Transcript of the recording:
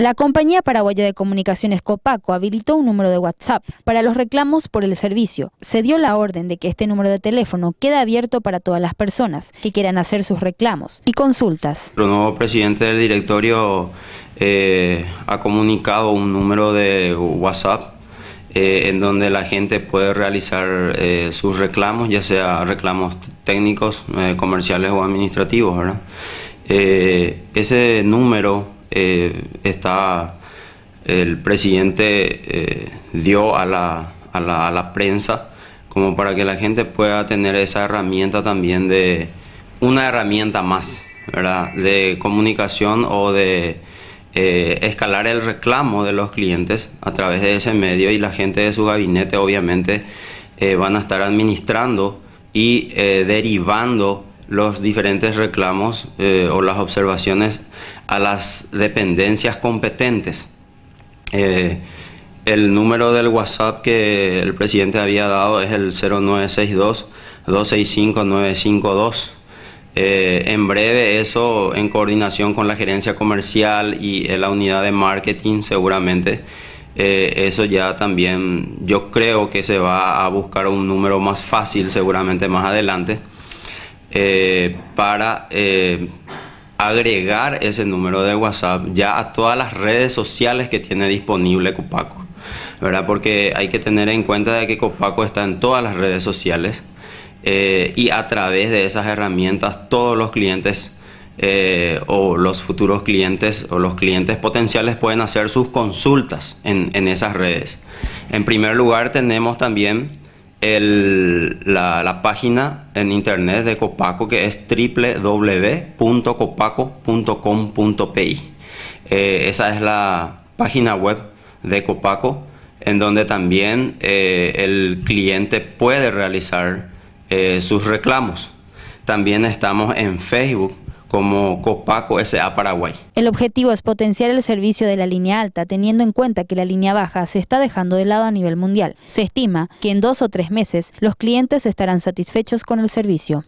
La compañía paraguaya de comunicaciones Copaco habilitó un número de WhatsApp para los reclamos por el servicio. Se dio la orden de que este número de teléfono quede abierto para todas las personas que quieran hacer sus reclamos y consultas. El nuevo presidente del directorio eh, ha comunicado un número de WhatsApp eh, en donde la gente puede realizar eh, sus reclamos, ya sea reclamos técnicos, comerciales o administrativos. ese número eh, está el presidente eh, dio a la, a, la, a la, prensa como para que la gente pueda tener esa herramienta también de una herramienta más de comunicación o de eh, escalar el reclamo de los clientes a través de ese medio y la gente de su gabinete obviamente van a estar administrando y derivando los diferentes reclamos eh, o las observaciones a las dependencias competentes. Eh, el número del WhatsApp que el presidente había dado es el 0962-265-952. Eh, en breve eso, en coordinación con la gerencia comercial y la unidad de marketing seguramente, eso ya también yo creo que se va a buscar un número más fácil seguramente más adelante. Eh, para eh, agregar ese número de WhatsApp ya a todas las redes sociales que tiene disponible Copaco. ¿verdad? Porque hay que tener en cuenta de que Copaco está en todas las redes sociales eh, y a través de esas herramientas todos los clientes o los futuros clientes o los clientes potenciales pueden hacer sus consultas en, en esas redes. En primer lugar tenemos también la, página en internet de Copaco que es www.copaco.com.pi. Eh, esa es la página web de Copaco en donde también eh, el cliente puede realizar eh, sus reclamos. También estamos en Facebook como Copaco SA Paraguay. El objetivo es potenciar el servicio de la línea alta, teniendo en cuenta que la línea baja se está dejando de lado a nivel mundial. Se estima que en dos o tres meses los clientes estarán satisfechos con el servicio.